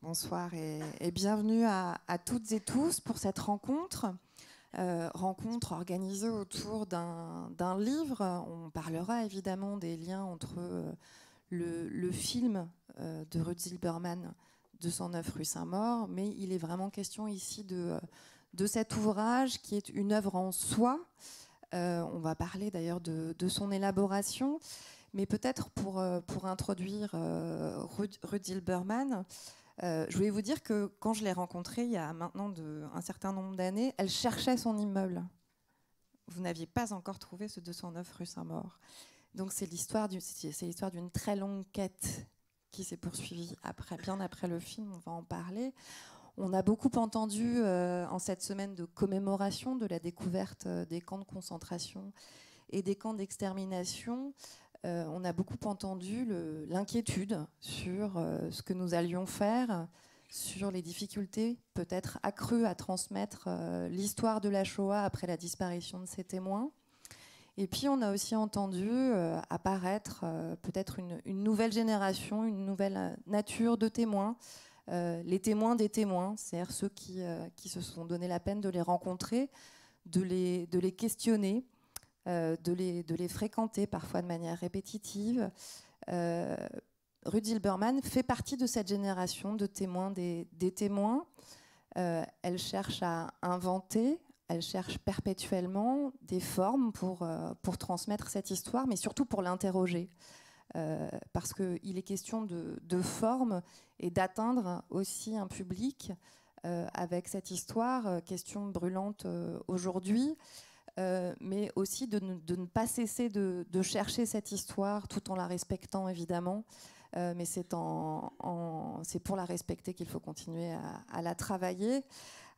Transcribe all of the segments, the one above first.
Bonsoir et, bienvenue à, toutes et tous pour cette rencontre. Euh, rencontre organisée autour d'un livre. On parlera évidemment des liens entre euh, le, film euh, de Ruth Zilberman, 209 rue Saint-Maur, mais il est vraiment question ici de, cet ouvrage qui est une œuvre en soi. on va parler d'ailleurs de, son élaboration, mais peut-être pour, introduire Ruth, Ruth euh, je voulais vous dire que quand je l'ai rencontrée il y a maintenant de, un certain nombre d'années, elle cherchait son immeuble. Vous n'aviez pas encore trouvé ce 209 rue Saint-Maur. Donc c'est l'histoire d'une très longue quête qui s'est poursuivie après, bien après le film, on va en parler. On a beaucoup entendu euh, en cette semaine de commémoration de la découverte euh, des camps de concentration et des camps d'extermination euh, on a beaucoup entendu l'inquiétude sur euh, ce que nous allions faire, sur les difficultés peut-être accrues à transmettre euh, l'histoire de la Shoah après la disparition de ses témoins. Et puis on a aussi entendu apparaître peut-être une, nouvelle génération, une nouvelle nature de témoins, les témoins des témoins, c'est-à-dire ceux qui, se sont donné la peine de les rencontrer, de les questionner, euh, de les, fréquenter parfois de manière répétitive. Euh, Rudy Hilberman fait partie de cette génération de témoins des, témoins. Euh, elle cherche à inventer, elle cherche perpétuellement des formes pour, transmettre cette histoire, mais surtout pour l'interroger. parce qu'il est question de, de forme et d'atteindre aussi un public avec cette histoire, question brûlante aujourd'hui. Euh, mais aussi de ne, pas cesser de, chercher cette histoire tout en la respectant évidemment. Euh, mais c'est pour la respecter qu'il faut continuer à, la travailler.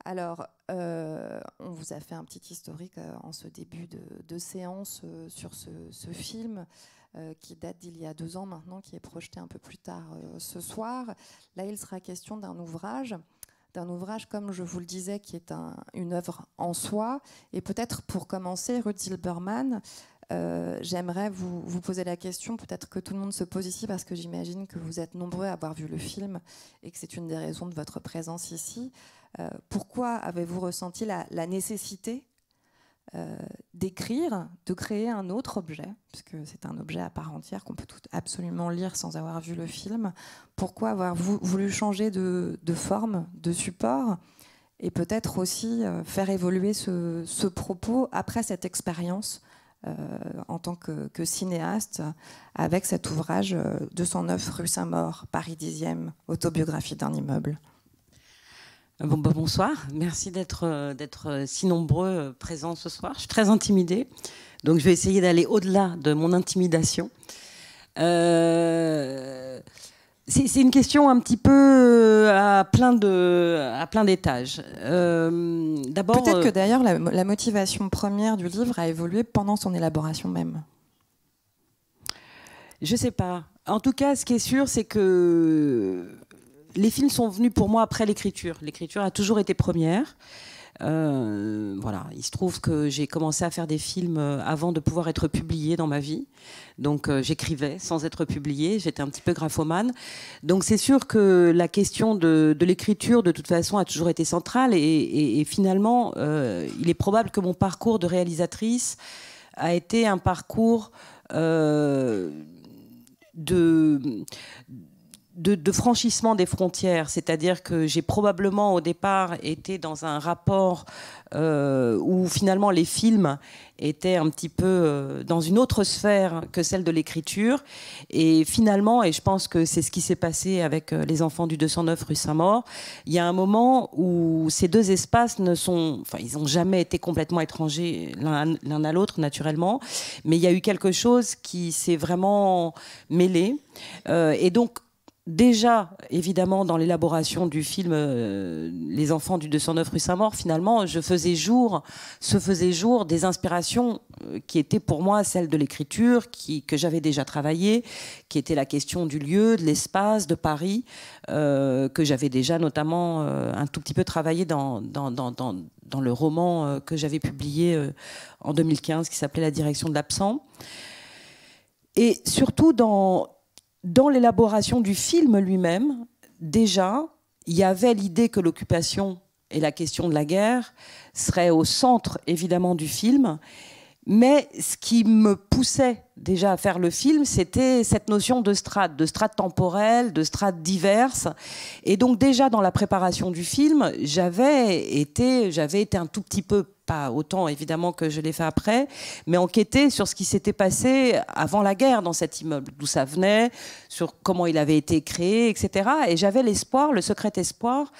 Alors, euh, on vous a fait un petit historique en ce début de, séance sur ce film qui date d'il y a deux ans maintenant, qui est projeté un peu plus tard ce soir. Là, il sera question d'un ouvrage d'un ouvrage, comme je vous le disais, qui est une œuvre en soi. Et peut-être pour commencer, Ruth Zilberman, euh, j'aimerais vous, poser la question, peut-être que tout le monde se pose ici, parce que j'imagine que vous êtes nombreux à avoir vu le film et que c'est une des raisons de votre présence ici. Euh, pourquoi avez-vous ressenti la nécessité euh, d'écrire, de créer un autre objet, puisque c'est un objet à part entière qu'on peut tout absolument lire sans avoir vu le film. Pourquoi avoir voulu changer de, forme, de support et peut-être aussi euh, faire évoluer ce, propos après cette expérience euh, en tant que, que, cinéaste avec cet ouvrage 209 rue Saint-Maur, Paris 10e, autobiographie d'un immeuble. Bah, bonsoir, merci d'être euh, d'être euh, si nombreux euh, présents ce soir. Je suis très intimidée, donc je vais essayer d'aller au-delà de mon intimidation. c'est une question un petit peu à plein de à plein d'étages. D'abord, peut-être que d'ailleurs la, motivation première du livre a évolué pendant son élaboration même. Je ne sais pas. En tout cas, ce qui est sûr, c'est que les films sont venus pour moi après l'écriture. L'écriture a toujours été première. Euh, voilà, il se trouve que j'ai commencé à faire des films euh, avant de pouvoir être publié dans ma vie. Donc euh, j'écrivais sans être publié, j'étais un petit peu graphomane. Donc c'est sûr que la question de, l'écriture, de toute façon, a toujours été centrale. Et, finalement, il est probable que mon parcours de réalisatrice a été un parcours de de, franchissement des frontières, c'est-à-dire que j'ai probablement au départ été dans un rapport euh, où finalement les films étaient un petit peu euh, dans une autre sphère que celle de l'écriture. Et finalement, et je pense que c'est ce qui s'est passé avec euh, les enfants du 209 rue Saint-Maur, il y a un moment où ces deux espaces ne sont, enfin, ils n'ont jamais été complètement étrangers l'un à l'autre, naturellement, mais il y a eu quelque chose qui s'est vraiment mêlé. et donc, déjà, évidemment, dans l'élaboration du film euh, Les enfants du 209 rue Saint-Maur, finalement, je faisais jour, se faisait jour des inspirations euh, qui étaient pour moi celles de l'écriture, que j'avais déjà travaillé, qui était la question du lieu, de l'espace, de Paris, euh, que j'avais déjà notamment un tout petit peu travaillé dans, dans, dans le roman que j'avais publié en 2015 qui s'appelait La direction de l'absent. Et surtout dans dans l'élaboration du film lui-même, déjà, il y avait l'idée que l'occupation et la question de la guerre seraient au centre, évidemment, du film. Mais ce qui me poussait déjà à faire le film, c'était cette notion de strates, de strates temporelles, de strates diverses. Et donc déjà dans la préparation du film, j'avais été, j'avais été un tout petit peu pas autant évidemment que je l'ai fait après, mais enquêter sur ce qui s'était passé avant la guerre dans cet immeuble, d'où ça venait, sur comment il avait été créé, etc. Et j'avais l'espoir, le secret espoir.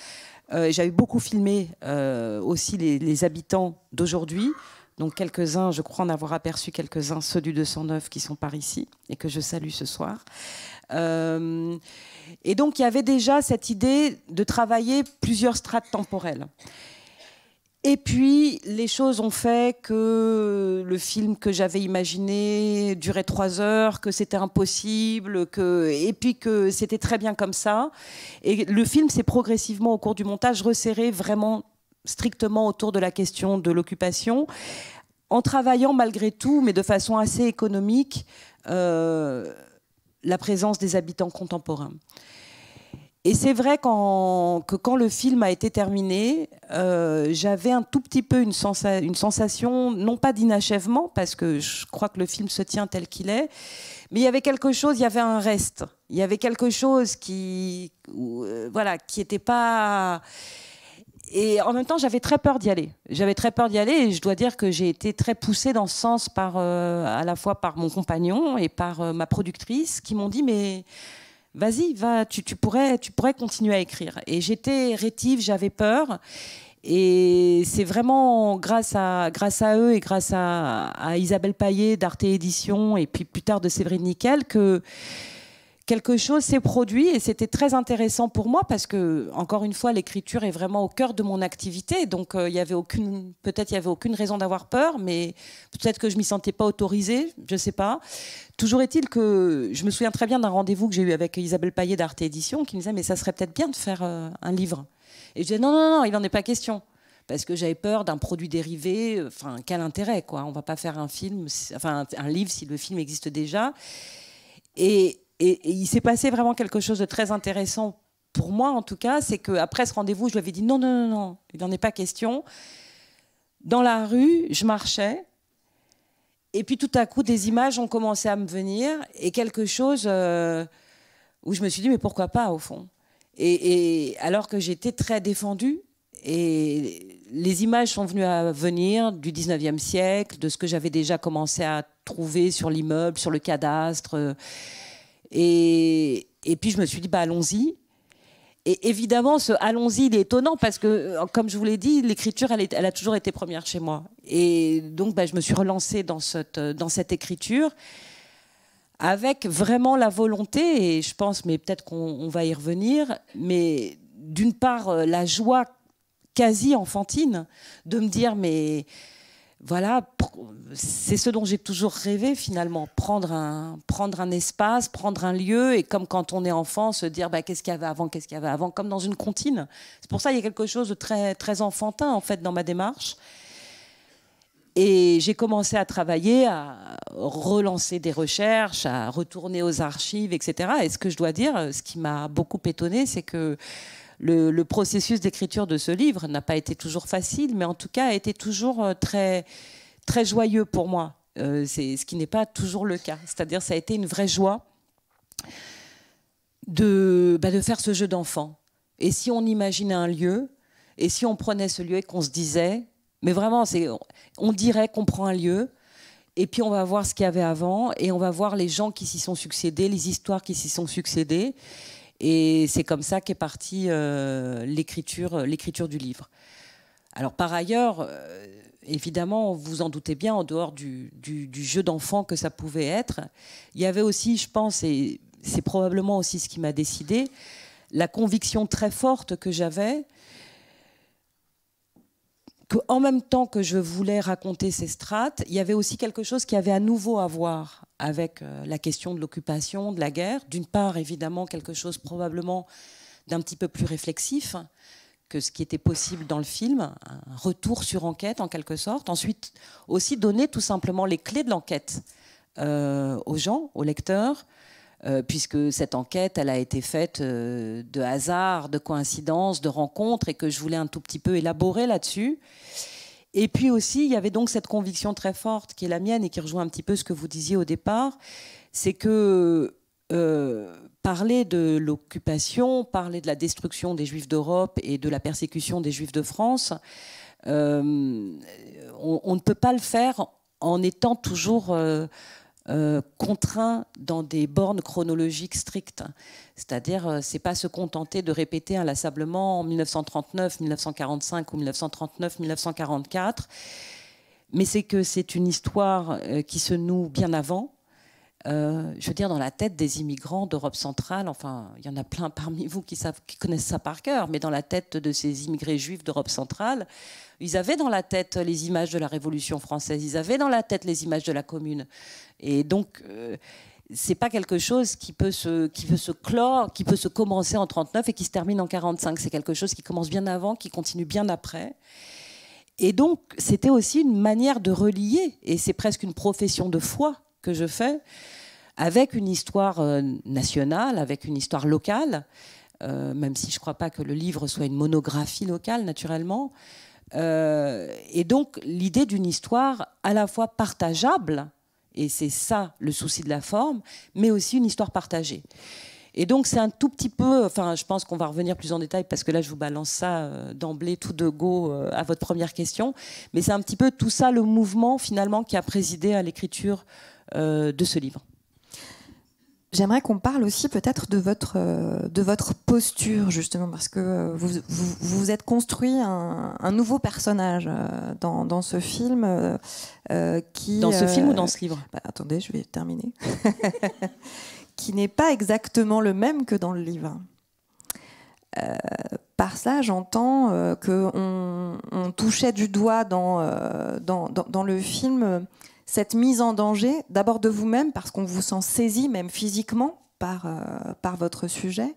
Euh, j'avais beaucoup filmé euh, aussi les habitants d'aujourd'hui. Donc quelques-uns, je crois en avoir aperçu quelques-uns, ceux du 209 qui sont par ici et que je salue ce soir. Euh, et donc il y avait déjà cette idée de travailler plusieurs strates temporelles. Et puis, les choses ont fait que le film que j'avais imaginé durait trois heures, que c'était impossible, que... et puis que c'était très bien comme ça. Et le film s'est progressivement, au cours du montage, resserré vraiment strictement autour de la question de l'occupation, en travaillant malgré tout, mais de façon assez économique, euh, la présence des habitants contemporains. Et c'est vrai que quand le film a été terminé, euh, j'avais un tout petit peu une, une sensation, non pas d'inachèvement, parce que je crois que le film se tient tel qu'il est, mais il y avait quelque chose, il y avait un reste, il y avait quelque chose qui, euh, voilà, qui n'était pas et en même temps, j'avais très peur d'y aller. J'avais très peur d'y aller et je dois dire que j'ai été très poussée dans ce sens par, euh, à la fois par mon compagnon et par euh, ma productrice qui m'ont dit mais vas-y, va, tu, pourrais, tu pourrais continuer à écrire. Et j'étais rétive, j'avais peur. Et c'est vraiment grâce à, grâce à eux et grâce à, Isabelle Paillet d'Arte Édition et puis plus tard de Séverine Nickel que quelque chose s'est produit et c'était très intéressant pour moi parce que encore une fois l'écriture est vraiment au cœur de mon activité donc euh, il y avait aucune peut-être il y avait aucune raison d'avoir peur mais peut-être que je m'y sentais pas autorisée je sais pas toujours est-il que je me souviens très bien d'un rendez-vous que j'ai eu avec Isabelle Paillet d'Arte Édition qui me disait mais ça serait peut-être bien de faire euh, un livre et je disais non non non il n'en est pas question parce que j'avais peur d'un produit dérivé enfin quel intérêt quoi on va pas faire un film enfin un livre si le film existe déjà et et, il s'est passé vraiment quelque chose de très intéressant pour moi en tout cas, c'est qu'après ce rendez-vous, je lui avais dit non, non, non, il n'en est pas question. Dans la rue, je marchais, et puis tout à coup, des images ont commencé à me venir, et quelque chose euh, où je me suis dit, mais pourquoi pas au fond et, alors que j'étais très défendue, et les images sont venues à venir du 19e siècle, de ce que j'avais déjà commencé à trouver sur l'immeuble, sur le cadastre. Et, puis je me suis dit, bah, allons-y. Et évidemment, ce allons-y, il est étonnant parce que, euh, comme je vous l'ai dit, l'écriture, elle, a toujours été première chez moi. Et donc, bah, je me suis relancée dans euh, dans cette écriture avec vraiment la volonté, et je pense, mais peut-être qu'on va y revenir, mais d'une part, euh, la joie quasi enfantine de me dire, mais voilà, c'est ce dont j'ai toujours rêvé finalement, prendre un, prendre un espace, prendre un lieu, et comme quand on est enfant, se dire bah, qu'est-ce qu'il y avait avant, qu'est-ce qu'il y avait avant, comme dans une comptine. C'est pour ça qu'il y a quelque chose de très, très enfantin en fait dans ma démarche. Et j'ai commencé à travailler, à relancer des recherches, à retourner aux archives, etc. Et ce que je dois dire, ce qui m'a beaucoup étonné, c'est que le, processus d'écriture de ce livre n'a pas été toujours facile, mais en tout cas a été toujours euh, très, très joyeux pour moi. Euh, c'est ce qui n'est pas toujours le cas. C'est-à-dire, ça a été une vraie joie de, bah, de faire ce jeu d'enfant. Et si on imaginait un lieu, et si on prenait ce lieu et qu'on se disait, mais vraiment, c'est, on dirait qu'on prend un lieu, et puis on va voir ce qu'il y avait avant, et on va voir les gens qui s'y sont succédés, les histoires qui s'y sont succédées, et c'est comme ça qu'est partie euh, euh, l'écriture, du livre. Alors par ailleurs, euh, évidemment, vous en doutez bien, en dehors du jeu d'enfant que ça pouvait être, il y avait aussi, je pense, et c'est probablement aussi ce qui m'a décidé, la conviction très forte que j'avais que en même temps que je voulais raconter ces strates, il y avait aussi quelque chose qui avait à nouveau à voir avec euh, la question de l'occupation, de la guerre. D'une part, évidemment, quelque chose probablement d'un petit peu plus réflexif que ce qui était possible dans le film, un retour sur enquête en quelque sorte. Ensuite, aussi donner tout simplement les clés de l'enquête euh, aux gens, aux lecteurs, euh, puisque cette enquête, elle a été faite euh, de hasard, de coïncidence, de rencontre, et que je voulais un tout petit peu élaborer là-dessus. Et puis aussi, il y avait donc cette conviction très forte qui est la mienne et qui rejoint un petit peu ce que vous disiez au départ, c'est que euh, parler de l'occupation, parler de la destruction des Juifs d'Europe et de la persécution des Juifs de France, on, ne peut pas le faire en étant toujours euh, contraint dans des bornes chronologiques strictes. C'est-à-dire, euh, c'est pas se contenter de répéter inlassablement en 1939, 1945 ou 1939, 1944, mais c'est que c'est une histoire euh, qui se noue bien avant, euh, je veux dire, dans la tête des immigrants d'Europe centrale, enfin, il y en a plein parmi vous qui, connaissent ça par cœur, mais dans la tête de ces immigrés juifs d'Europe centrale, ils avaient dans la tête les images de la Révolution française, ils avaient dans la tête les images de la Commune. Et donc, euh, c'est pas quelque chose qui peut, se, qui peut se clore, qui peut se commencer en 39 et qui se termine en 45. C'est quelque chose qui commence bien avant, qui continue bien après. Et donc, c'était aussi une manière de relier, et c'est presque une profession de foi que je fais, avec une histoire euh, nationale, avec une histoire locale, euh, même si je ne crois pas que le livre soit une monographie locale, naturellement. Euh, et donc l'idée d'une histoire à la fois partageable, et c'est ça le souci de la forme, mais aussi une histoire partagée. Et donc c'est un tout petit peu, enfin je pense qu'on va revenir plus en détail parce que là je vous balance ça euh, d'emblée tout de go euh, à votre première question, mais c'est un petit peu tout ça le mouvement finalement qui a présidé à l'écriture euh, de ce livre. J'aimerais qu'on parle aussi peut-être de votre, de votre posture, justement, parce que vous vous, vous êtes construit un, nouveau personnage dans, dans ce film. qui, dans ce film ou dans ce livre bah, Attendez, je vais terminer. qui n'est pas exactement le même que dans le livre. Euh, par ça, j'entends euh, qu'on on touchait du doigt euh, dans, dans, le film cette mise en danger, d'abord de vous-même, parce qu'on vous sent saisi, même physiquement, par, par votre sujet.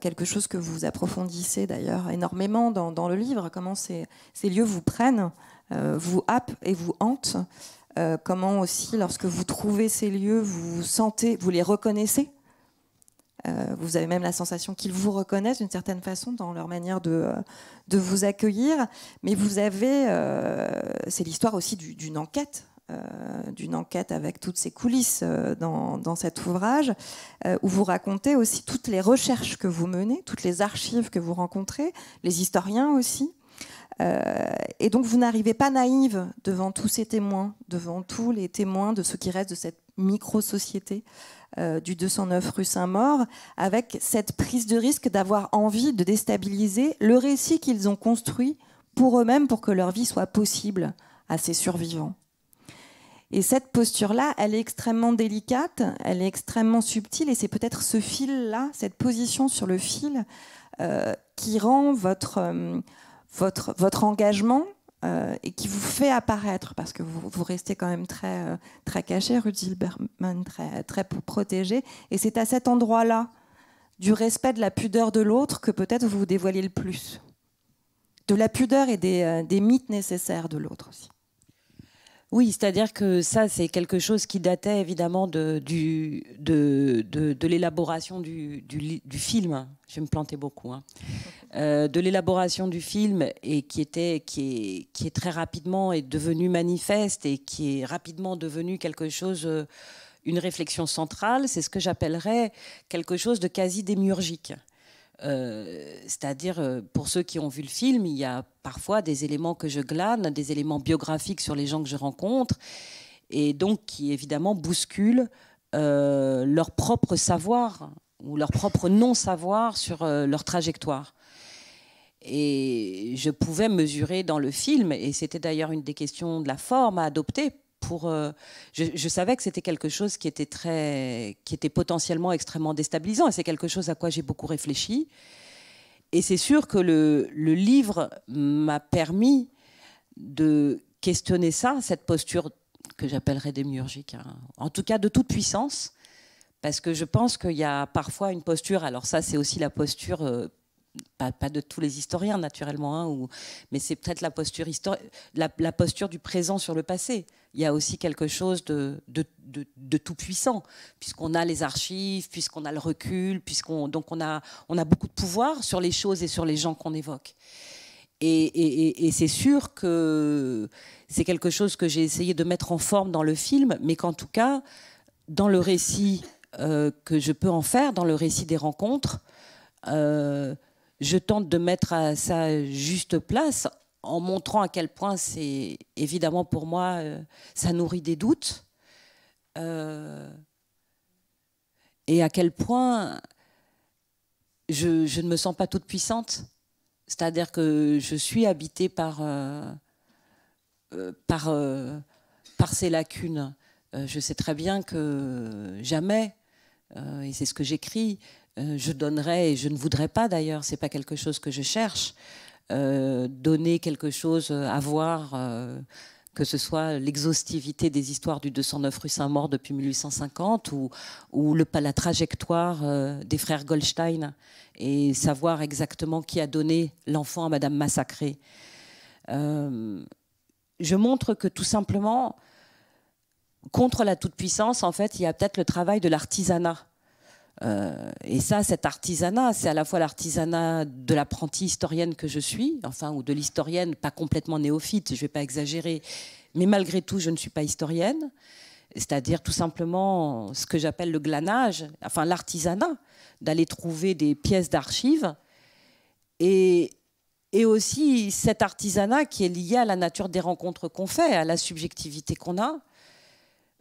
quelque chose que vous approfondissez d'ailleurs énormément dans, le livre, comment ces, ces lieux vous prennent, vous happent et vous hantent. Euh, comment aussi, lorsque vous trouvez ces lieux, vous sentez, vous les reconnaissez. Euh, vous avez même la sensation qu'ils vous reconnaissent d'une certaine façon dans leur manière de, euh, vous accueillir. Mais vous avez, c'est l'histoire aussi d'une enquête. d'une enquête avec toutes ces coulisses dans, cet ouvrage, où vous racontez aussi toutes les recherches que vous menez, toutes les archives que vous rencontrez, les historiens aussi, euh, et donc vous n'arrivez pas naïve devant tous ces témoins, devant tous les témoins de ce qui reste de cette micro-société euh, du 209 rue Saint-Maur, avec cette prise de risque d'avoir envie de déstabiliser le récit qu'ils ont construit pour eux-mêmes pour que leur vie soit possible à ces survivants. Et cette posture-là, elle est extrêmement délicate, elle est extrêmement subtile, et c'est peut-être ce fil-là, cette position sur le fil, euh, qui rend votre votre, engagement euh, et qui vous fait apparaître, parce que vous, restez quand même très, euh, très caché, Rudy très, très protégé. Et c'est à cet endroit-là, du respect de la pudeur de l'autre, que peut-être vous vous dévoilez le plus. De la pudeur et des, euh, des mythes nécessaires de l'autre aussi. Oui, c'est-à-dire que ça, c'est quelque chose qui datait évidemment de, l'élaboration du, film. Je vais me planter beaucoup. Hein. Euh, de l'élaboration du film et qui, était, qui, est, très rapidement est devenu manifeste et qui est rapidement devenu quelque chose, euh, une réflexion centrale. C'est ce que j'appellerais quelque chose de quasi démiurgique. Euh, c'est-à-dire, euh, pour ceux qui ont vu le film, il y a parfois des éléments que je glane, des éléments biographiques sur les gens que je rencontre, et donc qui évidemment bousculent euh, leur propre savoir ou leur propre non-savoir sur leur trajectoire. Et je pouvais mesurer dans le film, et c'était d'ailleurs une des questions de la forme à adopter pour. Euh, je, savais que c'était quelque chose qui était très, qui était potentiellement extrêmement déstabilisant, et c'est quelque chose à quoi j'ai beaucoup réfléchi. Et c'est sûr que le, livre m'a permis de questionner ça, cette posture que j'appellerais démiurgique, hein. en tout cas de toute puissance, parce que je pense qu'il y a parfois une posture. Alors ça, c'est aussi la posture. Euh, pas, de tous les historiens naturellement, hein, ou, mais c'est peut-être la posture, la, la, posture du présent sur le passé. Il y a aussi quelque chose de, de, tout puissant, puisqu'on a les archives, puisqu'on a le recul, puisqu'on donc on a, on a beaucoup de pouvoir sur les choses et sur les gens qu'on évoque. Et, c'est sûr que c'est quelque chose que j'ai essayé de mettre en forme dans le film, mais qu'en tout cas, dans le récit euh, que je peux en faire, dans le récit des rencontres, euh, je tente de mettre à sa juste place en montrant à quel point c'est évidemment pour moi euh, ça nourrit des doutes euh, et à quel point je, ne me sens pas toute puissante c'est-à-dire que je suis habitée par euh, par par ces lacunes je sais très bien que jamais et c'est ce que j'écris euh, je donnerais, et je ne voudrais pas d'ailleurs, c'est pas quelque chose que je cherche, euh, donner quelque chose, euh, à voir, que ce soit l'exhaustivité des histoires du 209 rue Saint-Maur depuis 1850 ou, ou le, la trajectoire des frères Goldstein et savoir exactement qui a donné l'enfant à Madame Massacrée. je montre que tout simplement, contre la toute-puissance, en fait, il y a peut-être le travail de l'artisanat euh, et ça, cet artisanat, c'est à la fois l'artisanat de l'apprentie historienne que je suis, enfin, ou de l'historienne, pas complètement néophyte, je ne vais pas exagérer, mais malgré tout, je ne suis pas historienne, c'est-à-dire tout simplement ce que j'appelle le glanage, enfin l'artisanat, d'aller trouver des pièces d'archives, et, et aussi cet artisanat qui est lié à la nature des rencontres qu'on fait, à la subjectivité qu'on a.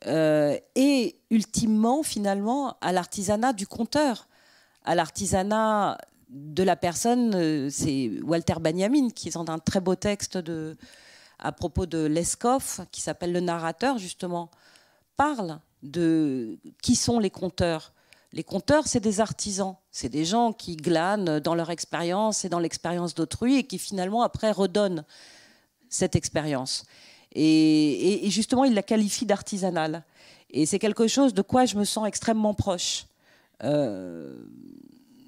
Euh, et ultimement, finalement, à l'artisanat du conteur, à l'artisanat de la personne. Euh, c'est Walter Benjamin qui est dans un très beau texte à propos de Leskov, qui s'appelle Le narrateur, justement, parle de qui sont les conteurs. Les conteurs, c'est des artisans, c'est des gens qui glanent dans leur expérience et dans l'expérience d'autrui et qui finalement après redonnent cette expérience. Et, justement, il la qualifie d'artisanale. Et c'est quelque chose de quoi je me sens extrêmement proche, euh,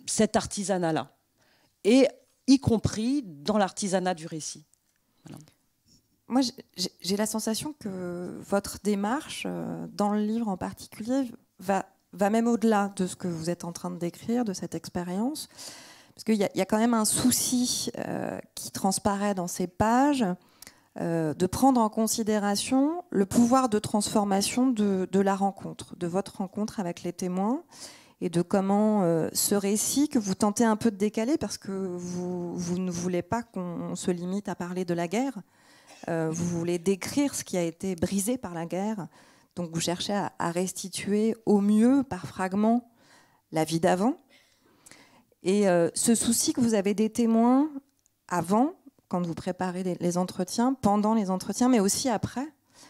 cet artisanat-là. Et y compris dans l'artisanat du récit. Moi, j'ai la sensation que votre démarche, euh, dans le livre en particulier, va, même au-delà de ce que vous êtes en train de décrire, de cette expérience. Parce qu'il y, a quand même un souci euh, qui transparaît dans ces pages, euh, de prendre en considération le pouvoir de transformation de, la rencontre, de votre rencontre avec les témoins et de comment euh, ce récit que vous tentez un peu de décaler parce que vous, ne voulez pas qu'on se limite à parler de la guerre, euh, vous voulez décrire ce qui a été brisé par la guerre, donc vous cherchez à restituer au mieux par fragments la vie d'avant. Et ce souci que vous avez des témoins avant, quand vous préparez les entretiens, pendant les entretiens, mais aussi après.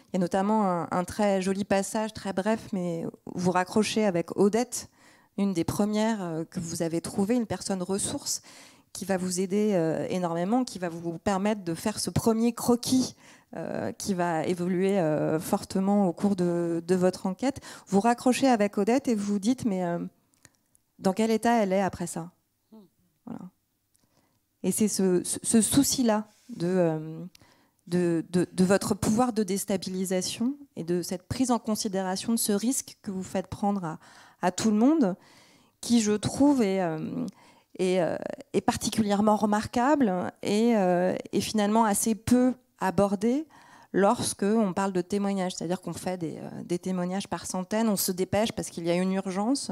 Il y a notamment un, très joli passage, très bref, mais vous raccrochez avec Odette, une des premières euh, que vous avez trouvées, une personne ressource qui va vous aider euh, énormément, qui va vous permettre de faire ce premier croquis euh, qui va évoluer fortement au cours de, de, votre enquête. Vous raccrochez avec Odette et vous vous dites, mais dans quel état elle est après ça voilà. Et c'est ce, souci-là euh, de, votre pouvoir de déstabilisation et de cette prise en considération de ce risque que vous faites prendre à, tout le monde, qui, je trouve, est, euh, euh, particulièrement remarquable et, finalement assez peu abordé lorsque on parle de témoignages, c'est-à-dire qu'on fait euh, des, témoignages par centaines, on se dépêche parce qu'il y a une urgence,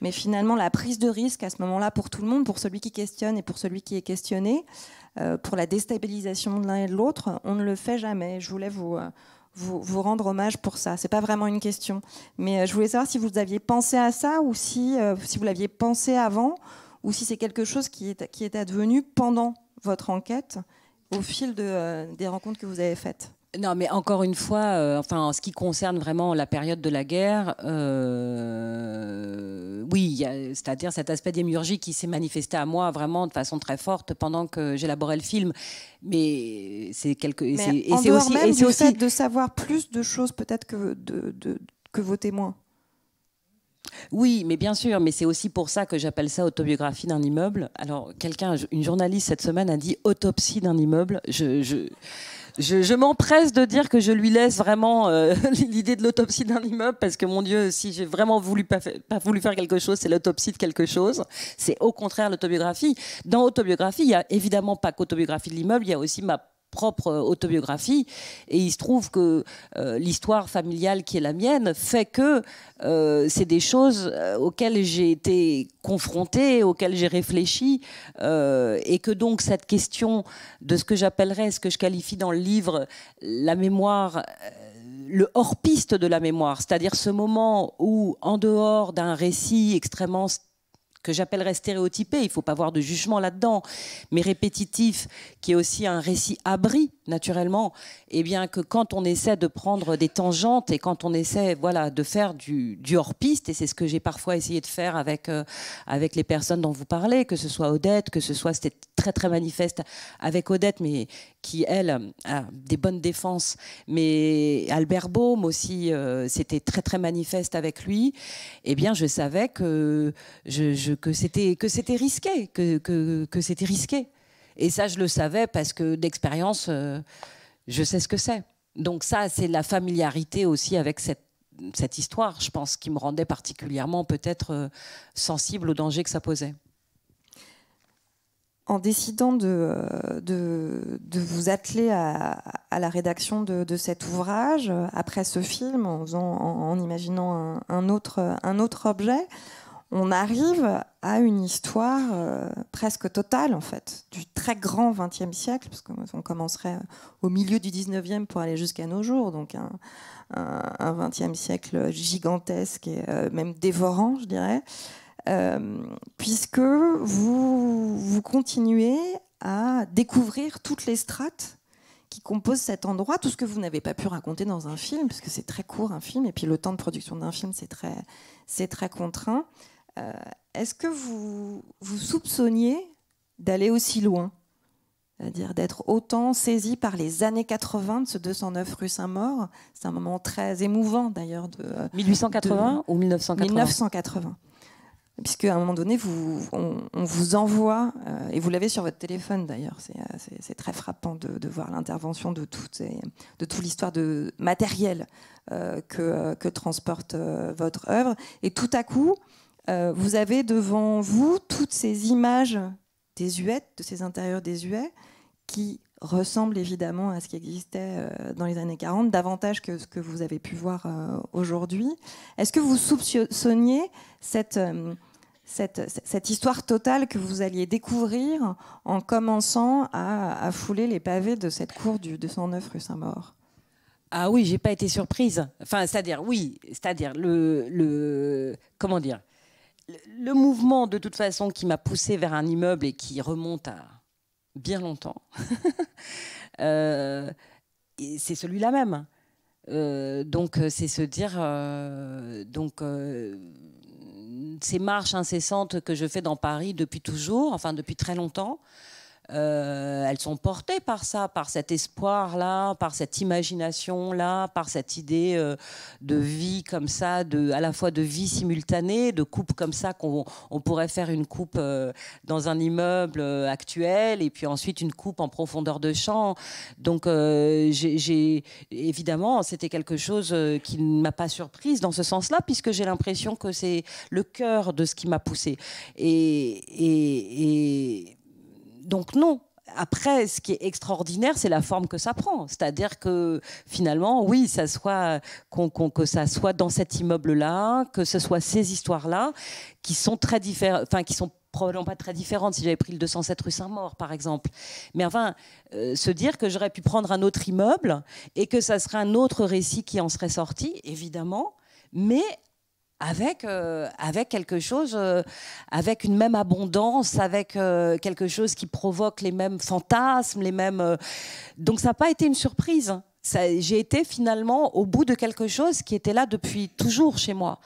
mais finalement la prise de risque à ce moment-là pour tout le monde, pour celui qui questionne et pour celui qui est questionné, euh, pour la déstabilisation de l'un et de l'autre, on ne le fait jamais. Je voulais vous euh, vous, rendre hommage pour ça. C'est pas vraiment une question, mais je voulais savoir si vous aviez pensé à ça ou si, si vous l'aviez pensé avant ou si c'est quelque chose qui est, qui advenu pendant votre enquête au fil de, des rencontres que vous avez faites. Non, mais encore une fois, euh, enfin, en ce qui concerne vraiment la période de la guerre, euh, oui, c'est-à-dire cet aspect d'hémurgie qui s'est manifesté à moi vraiment de façon très forte pendant que j'élaborais le film. Mais c'est quelque. et c'est aussi. Même et du aussi... de savoir plus de choses peut-être que, de, que vos témoins. Oui, mais bien sûr, mais c'est aussi pour ça que j'appelle ça autobiographie d'un immeuble. Alors, quelqu'un, une journaliste cette semaine a dit autopsie d'un immeuble. je... je je, m'empresse de dire que je lui laisse vraiment euh, l'idée de l'autopsie d'un immeuble parce que mon Dieu, si j'ai vraiment voulu pas, pas, voulu faire quelque chose, c'est l'autopsie de quelque chose. C'est au contraire l'autobiographie. Dans autobiographie, il y a évidemment pas qu'autobiographie de l'immeuble, il y a aussi ma propre euh, autobiographie. Et il se trouve que euh, l'histoire familiale qui est la mienne fait que euh, c'est des choses auxquelles j'ai été confrontée, auxquelles j'ai réfléchi, et que donc cette question de ce que j'appellerais, ce que je qualifie dans le livre, la mémoire le hors-piste de la mémoire, c'est-à-dire ce moment où, en dehors d'un récit extrêmement que j'appellerais stéréotypé, il ne faut pas voir de jugement là-dedans, mais répétitif, qui est aussi un récit abri, naturellement, et eh bien que quand on essaie de prendre des tangentes et quand on essaie voilà, de faire du, hors-piste, et c'est ce que j'ai parfois essayé de faire avec, euh, avec les personnes dont vous parlez, que ce soit Odette, que ce soit, c'était très très manifeste avec Odette, mais qui, elle, a des bonnes défenses, mais Albert Baume aussi, euh, c'était très très manifeste avec lui, eh bien je savais que, je, que c'était risqué, que, que, c'était risqué. Et ça, je le savais parce que d'expérience, euh, je sais ce que c'est. Donc ça, c'est la familiarité aussi avec cette, cette histoire, je pense, qui me rendait particulièrement peut-être euh, sensible au danger que ça posait en décidant euh, de, vous atteler à, la rédaction de, cet ouvrage, euh, après ce film, en, imaginant un, autre, objet, on arrive à une histoire euh, presque totale, en fait, du très grand XXe siècle, parce qu'on commencerait au milieu du XIXe pour aller jusqu'à nos jours, donc un, un XXe siècle gigantesque et même dévorant, je dirais. Euh, puisque vous, vous continuez à découvrir toutes les strates qui composent cet endroit, tout ce que vous n'avez pas pu raconter dans un film, puisque c'est très court un film, et puis le temps de production d'un film, c'est très, c'est très contraint. Euh, est-ce que vous, vous soupçonniez d'aller aussi loin c'est-à-dire d'être autant saisi par les années 80 de ce 209 rue Saint-Maur. C'est un moment très émouvant d'ailleurs. de 1880 ou 1980 1980 puisque à un moment donné, on, vous envoie, euh, et vous l'avez sur votre téléphone d'ailleurs, c'est euh, très frappant de, voir l'intervention de, de, toute l'histoire de matériel euh, que, que, transporte votre œuvre, et tout à coup, vous avez devant vous toutes ces images désuètes, de ces intérieurs désuets, qui ressemblent évidemment à ce qui existait dans les années 40, davantage que ce que vous avez pu voir aujourd'hui. Est-ce que vous soupçonniez cette, cette, histoire totale que vous alliez découvrir en commençant à, fouler les pavés de cette cour du 209 rue Saint-Maur Ah oui, j'ai pas été surprise. Enfin, c'est-à-dire, oui, c'est-à-dire le, comment dire, le, mouvement de toute façon qui m'a poussé vers un immeuble et qui remonte à bien longtemps. Euh, c'est celui-là même. Euh, donc c'est se dire euh, donc ces marches incessantes que je fais dans Paris depuis toujours, enfin depuis très longtemps. Euh, elles sont portées par ça, par cet espoir-là, par cette imagination-là, par cette idée euh, de vie comme ça, de, à la fois de vie simultanée, de coupe comme ça, qu'on pourrait faire une coupe euh, dans un immeuble actuel et puis ensuite une coupe en profondeur de champ. Donc, j'ai, évidemment, c'était quelque chose qui ne m'a pas surprise dans ce sens-là, puisque j'ai l'impression que c'est le cœur de ce qui m'a poussée. et, et donc non, après, ce qui est extraordinaire, c'est la forme que ça prend. C'est-à-dire que finalement, oui, ça soit, que ça soit dans cet immeuble-là, que ce soit ces histoires-là, qui sont très différentes, enfin, qui sont probablement pas très différentes si j'avais pris le 207 rue Saint-Maur, par exemple. Mais enfin, euh, se dire que j'aurais pu prendre un autre immeuble et que ça serait un autre récit qui en serait sorti, évidemment, mais avec, euh, avec quelque chose, euh, avec une même abondance, avec euh, quelque chose qui provoque les mêmes fantasmes, les mêmes. Donc ça n'a pas été une surprise. J'ai été finalement au bout de quelque chose qui était là depuis toujours chez moi,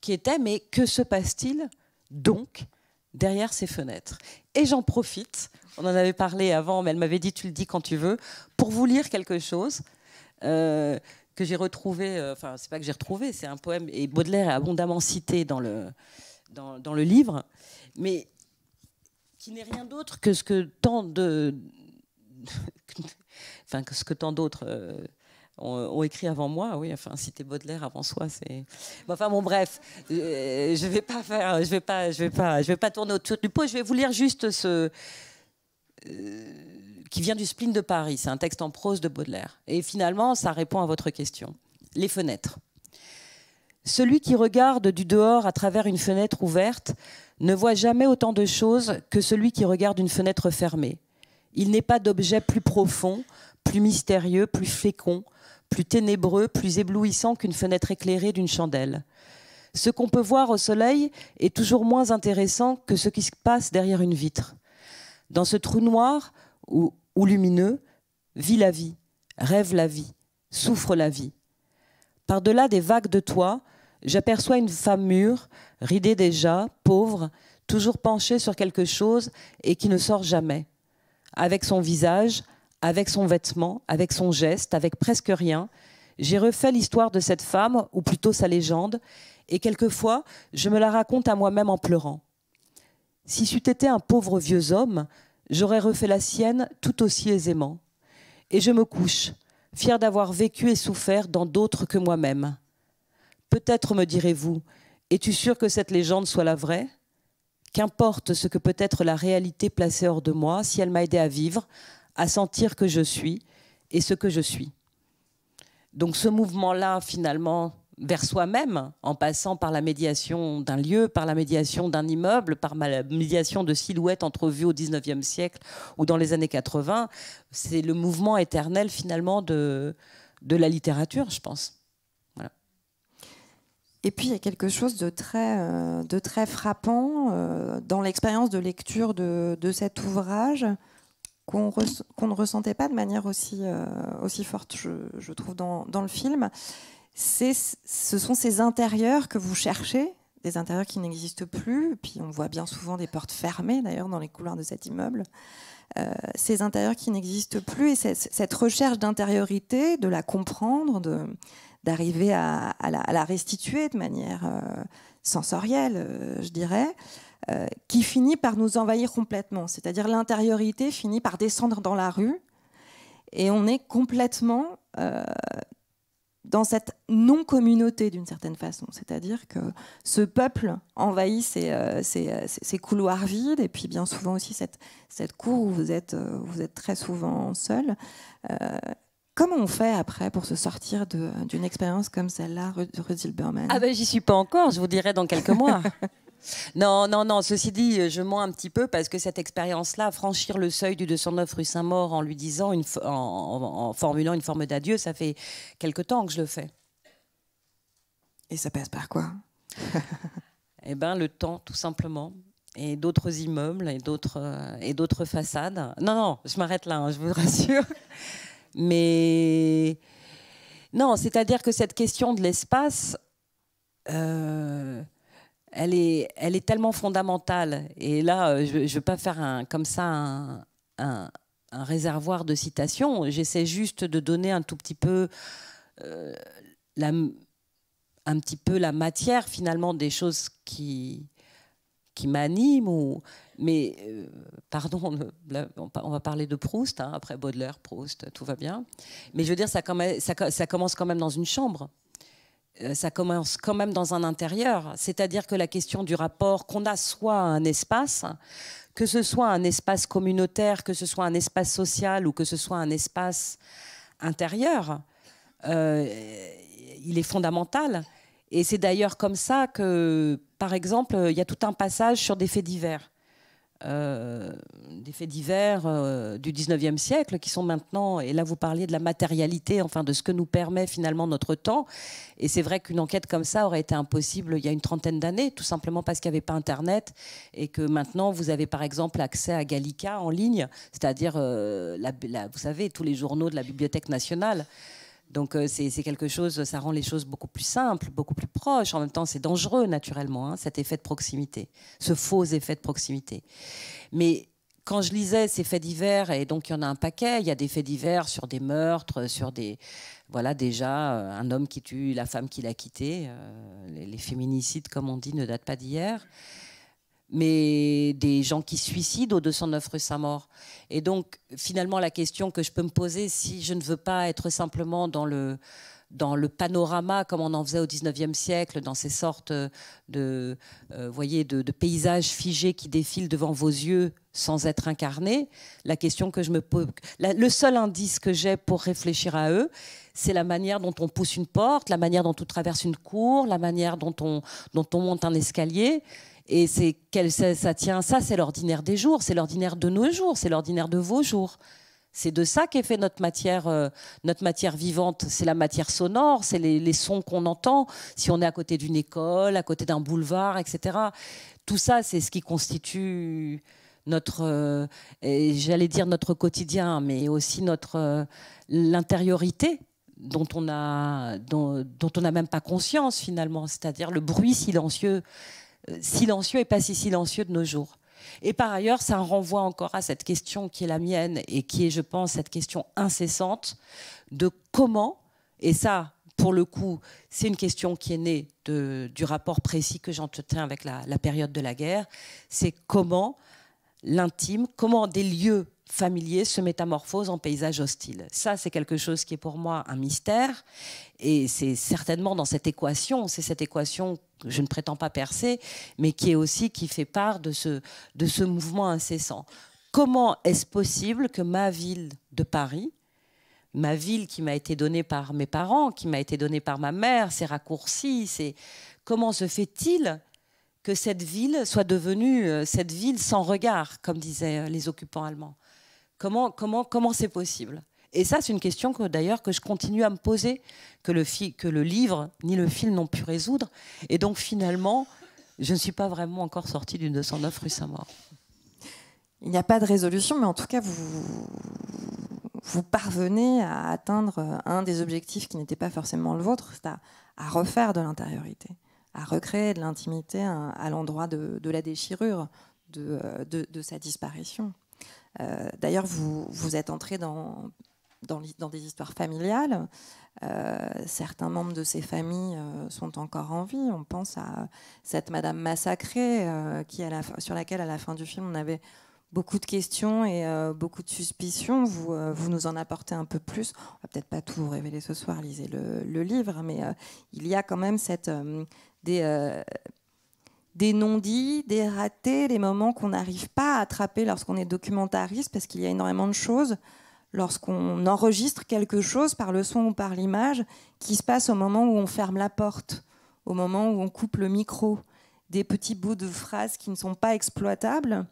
qui était mais que se passe-t-il donc derrière ces fenêtres Et j'en profite, on en avait parlé avant, mais elle m'avait dit tu le dis quand tu veux, pour vous lire quelque chose que j'ai retrouvé, euh, enfin, c'est pas que j'ai retrouvé, c'est un poème, et Baudelaire est abondamment cité dans le, dans, le livre, mais qui n'est rien d'autre que ce que tant de. enfin, que ce que tant d'autres. Euh, ont, écrit avant moi, oui. Enfin, citer Baudelaire avant soi, c'est. Enfin bon, bref, euh, je vais pas faire, je vais pas, je vais pas, je vais pas tourner autour du pot. Je vais vous lire juste ce, qui vient du spleen de Paris. C'est un texte en prose de Baudelaire. Et finalement, ça répond à votre question. Les fenêtres. Celui qui regarde du dehors à travers une fenêtre ouverte ne voit jamais autant de choses que celui qui regarde une fenêtre fermée. Il n'est pas d'objet plus profond, plus mystérieux, plus fécond, plus ténébreux, plus éblouissant qu'une fenêtre éclairée d'une chandelle. Ce qu'on peut voir au soleil est toujours moins intéressant que ce qui se passe derrière une vitre. Dans ce trou noir, où ou lumineux, vit la vie, rêve la vie, souffre la vie. Par-delà des vagues de toi, j'aperçois une femme mûre, ridée déjà, pauvre, toujours penchée sur quelque chose et qui ne sort jamais. Avec son visage, avec son vêtement, avec son geste, avec presque rien, j'ai refait l'histoire de cette femme, ou plutôt sa légende, et quelquefois je me la raconte à moi-même en pleurant. Si c'eût été un pauvre vieux homme, j'aurais refait la sienne tout aussi aisément. Et je me couche, fier d'avoir vécu et souffert dans d'autres que moi-même. Peut-être me direz-vous, es-tu sûr que cette légende soit la vraie Qu'importe ce que peut être la réalité placée hors de moi, si elle m'a aidé à vivre, à sentir que je suis et ce que je suis. Donc ce mouvement-là, finalement, vers soi-même, en passant par la médiation d'un lieu, par la médiation d'un immeuble, par la médiation de silhouettes entrevues au 19e siècle ou dans les années 80, c'est le mouvement éternel finalement de, de la littérature, je pense. Et puis il y a quelque chose de très, euh, de très frappant euh, dans l'expérience de lecture de, de cet ouvrage qu'on ne ressentait pas de manière aussi, euh, aussi forte, je, je trouve, dans, dans, le film ce sont ces intérieurs que vous cherchez, des intérieurs qui n'existent plus, puis on voit bien souvent des portes fermées d'ailleurs dans les couloirs de cet immeuble, euh, ces intérieurs qui n'existent plus et cette recherche d'intériorité, de la comprendre, d'arriver à, la restituer de manière euh, sensorielle, euh, je dirais, qui finit par nous envahir complètement. C'est-à-dire l'intériorité finit par descendre dans la rue et on est complètement dans cette non-communauté d'une certaine façon. C'est-à-dire que ce peuple envahit euh, euh, ces, couloirs vides et puis bien souvent aussi cette, cette cour où vous êtes, euh, vous êtes très souvent seul. comment on fait après pour se sortir d'une expérience comme celle-là, Rudy Berman Ah ben j'y suis pas encore, je vous dirai dans quelques mois. Non, non, non. Ceci dit, euh, je mens un petit peu parce que cette expérience-là, franchir le seuil du 209 rue Saint-Maur en lui disant, en, formulant une forme d'adieu, ça fait quelque temps que je le fais. Et ça passe par quoi Eh bien, le temps, tout simplement. Et d'autres immeubles et d'autres, euh, façades. Non, non, je m'arrête là, hein, je vous rassure. Mais. Non, c'est-à-dire que cette question de l'espace. Euh, elle est, tellement fondamentale. Et là, euh, je ne veux pas faire comme ça un, réservoir de citations. J'essaie juste de donner un tout petit peu euh, la, un petit peu la matière finalement des choses qui, m'animent. Ou... Mais euh, pardon, on va parler de Proust, hein, après Baudelaire, Proust, tout va bien. Mais je veux dire, ça commence quand même dans une chambre. Euh, ça commence quand même dans un intérieur, c'est-à-dire que la question du rapport qu'on a soit un espace, que ce soit un espace communautaire, que ce soit un espace social ou que ce soit un espace intérieur, euh, il est fondamental. Et c'est d'ailleurs comme ça que, par exemple, il y a tout un passage sur des faits divers. Euh, des faits divers euh, du 19e siècle qui sont maintenant, et là vous parliez de la matérialité, enfin de ce que nous permet finalement notre temps. Et c'est vrai qu'une enquête comme ça aurait été impossible il y a une trentaine d'années, tout simplement parce qu'il n'y avait pas Internet et que maintenant vous avez par exemple accès à Gallica en ligne, c'est-à-dire, euh, vous savez, tous les journaux de la Bibliothèque nationale. Donc euh, c'est quelque chose, ça rend les choses beaucoup plus simples, beaucoup plus proches. En même temps, c'est dangereux naturellement, hein, cet effet de proximité, ce faux effet de proximité. Mais quand je lisais ces faits divers, et donc il y en a un paquet, il y a des faits divers sur des meurtres, sur des... Voilà déjà, euh, un homme qui tue la femme qu'il a quittée, euh, les féminicides comme on dit ne datent pas d'hier mais des gens qui se suicident au 209 rue Saint-Maur. Et donc, finalement, la question que je peux me poser, si je ne veux pas être simplement dans le, dans le panorama comme on en faisait au 19e siècle, dans ces sortes de, euh, voyez, de, paysages figés qui défilent devant vos yeux sans être incarnés, la question que je me pose, le seul indice que j'ai pour réfléchir à eux, c'est la manière dont on pousse une porte, la manière dont on traverse une cour, la manière dont on, dont on monte un escalier. Et c'est ça, tient, ça c'est l'ordinaire des jours, c'est l'ordinaire de nos jours, c'est l'ordinaire de vos jours. C'est de ça qu'est fait notre matière, euh, notre matière vivante. C'est la matière sonore, c'est les, sons qu'on entend. Si on est à côté d'une école, à côté d'un boulevard, etc. Tout ça, c'est ce qui constitue notre, euh, j'allais dire notre quotidien, mais aussi notre euh, l'intériorité dont on a, dont, dont on n'a même pas conscience finalement. C'est-à-dire le bruit silencieux euh, silencieux et pas si silencieux de nos jours. Et par ailleurs, ça renvoie encore à cette question qui est la mienne et qui est, je pense, cette question incessante de comment, et ça, pour le coup, c'est une question qui est née du rapport précis que j'entretiens avec la, période de la guerre, c'est comment l'intime, comment des lieux familier se métamorphose en paysage hostile. Ça, c'est quelque chose qui est pour moi un mystère. Et c'est certainement dans cette équation, c'est cette équation que je ne prétends pas percer, mais qui est aussi qui fait part de ce, de ce mouvement incessant. Comment est-ce possible que ma ville de Paris, ma ville qui m'a été donnée par mes parents, qui m'a été donnée par ma mère, s'est raccourcis, C'est comment se fait-il que cette ville soit devenue euh, cette ville sans regard, comme disaient euh, les occupants allemands Comment comment comment c'est possible Et ça, c'est une question que d'ailleurs que je continue à me poser, que le que le livre ni le film n'ont pu résoudre. Et donc finalement, je ne suis pas vraiment encore sortie du 209 rue Saint-Maur. Il n'y a pas de résolution, mais en tout cas, vous, vous parvenez à atteindre un des objectifs qui n'était pas forcément le vôtre, c'est à, refaire de l'intériorité, à recréer de l'intimité à, l'endroit de, la déchirure, de euh, sa disparition. Euh, d'ailleurs, vous, vous êtes entré dans, dans, des histoires familiales. Euh, certains membres de ces familles euh, sont encore en vie. On pense à cette Madame massacrée qui, sur laquelle, à la fin du film, on avait beaucoup de questions et beaucoup de suspicions. Vous, vous nous en apportez un peu plus. On va peut-être pas tout vous révéler ce soir. Lisez le, livre, mais il y a quand même cette des des non-dits, des ratés, des moments qu'on n'arrive pas à attraper lorsqu'on est documentariste, parce qu'il y a énormément de choses lorsqu'on enregistre quelque chose par le son ou par l'image qui se passe au moment où on ferme la porte, au moment où on coupe le micro, des petits bouts de phrases qui ne sont pas exploitables,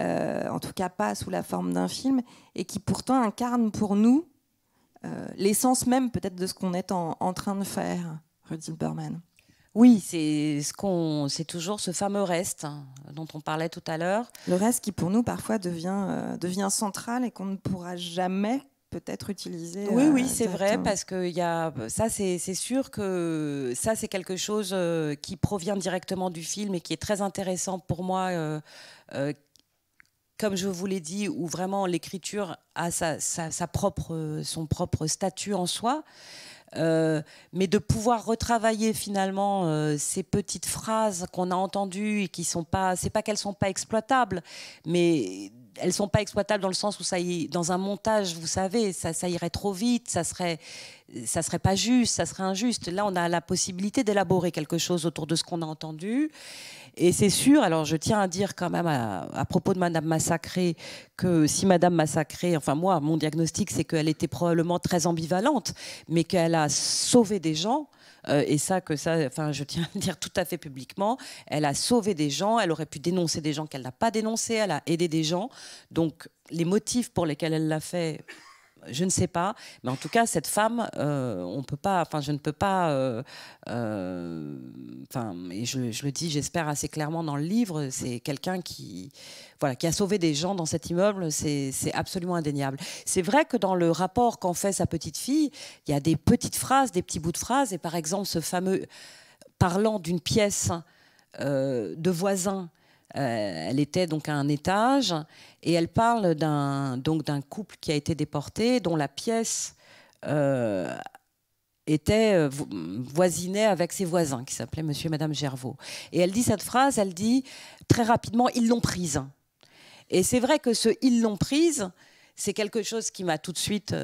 euh, en tout cas pas sous la forme d'un film, et qui pourtant incarnent pour nous euh, l'essence même peut-être de ce qu'on est en, train de faire, Rudy Berman. Oui, c'est ce qu'on, c'est toujours ce fameux reste hein, dont on parlait tout à l'heure. Le reste qui pour nous parfois devient euh, devient central et qu'on ne pourra jamais peut-être utiliser. Oui, oui, euh, c'est vrai, parce que y a, ça, c'est sûr que ça, c'est quelque chose euh, qui provient directement du film et qui est très intéressant pour moi. comme je vous l'ai dit, où vraiment l'écriture a propre, son propre statut en soi. Euh, mais de pouvoir retravailler finalement euh, ces petites phrases qu'on a entendues et qui sont pas, c'est pas qu'elles sont pas exploitables, mais elles sont pas exploitables dans le sens où ça y, dans un montage, vous savez, ça, ça irait trop vite, ça serait, ça serait pas juste, ça serait injuste. Là, on a la possibilité d'élaborer quelque chose autour de ce qu'on a entendu et c'est sûr, alors je tiens à dire quand même à, propos de Madame Massacré que si Madame Massacré, enfin moi, mon diagnostic, c'est qu'elle était probablement très ambivalente, mais qu'elle a sauvé des gens. Euh, et ça, que ça, enfin, je tiens à dire tout à fait publiquement, elle a sauvé des gens, elle aurait pu dénoncer des gens qu'elle n'a pas dénoncés, elle a aidé des gens. Donc, les motifs pour lesquels elle l'a fait, je ne sais pas, mais en tout cas, cette femme, euh, on peut pas, enfin, je ne peux pas, euh, euh, et je, le dis, j'espère assez clairement dans le livre, c'est quelqu'un qui, voilà, qui a sauvé des gens dans cet immeuble, c'est absolument indéniable. C'est vrai que dans le rapport qu'en fait sa petite fille, il y a des petites phrases, des petits bouts de phrases, et par exemple, ce fameux parlant d'une pièce de voisin euh, elle était donc à un étage et elle parle d'un donc d'un couple qui a été déporté, dont la pièce euh, était euh, voisinait avec ses voisins qui s'appelaient Monsieur et Madame Gervaux. Et elle dit cette phrase, elle dit très rapidement, ils l'ont prise. Et c'est vrai que ce ils l'ont prise, c'est quelque chose qui m'a tout de suite,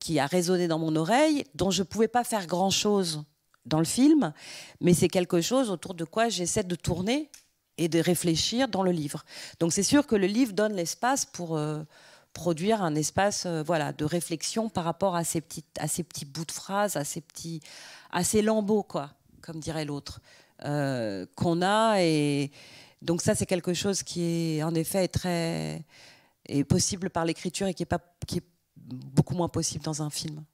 qui a résonné dans mon oreille, dont je ne pouvais pas faire grand-chose dans le film, mais c'est quelque chose autour de quoi j'essaie de tourner et de réfléchir dans le livre. Donc c'est sûr que le livre donne l'espace pour euh, produire un espace euh, voilà, de réflexion par rapport à ces, petites, à ces petits bouts de phrases, à ces, petits, à ces lambeaux, quoi, comme dirait l'autre, euh, qu'on a. Et donc ça, c'est quelque chose qui est en effet est très est possible par l'écriture et qui est, pas, qui est beaucoup moins possible dans un film.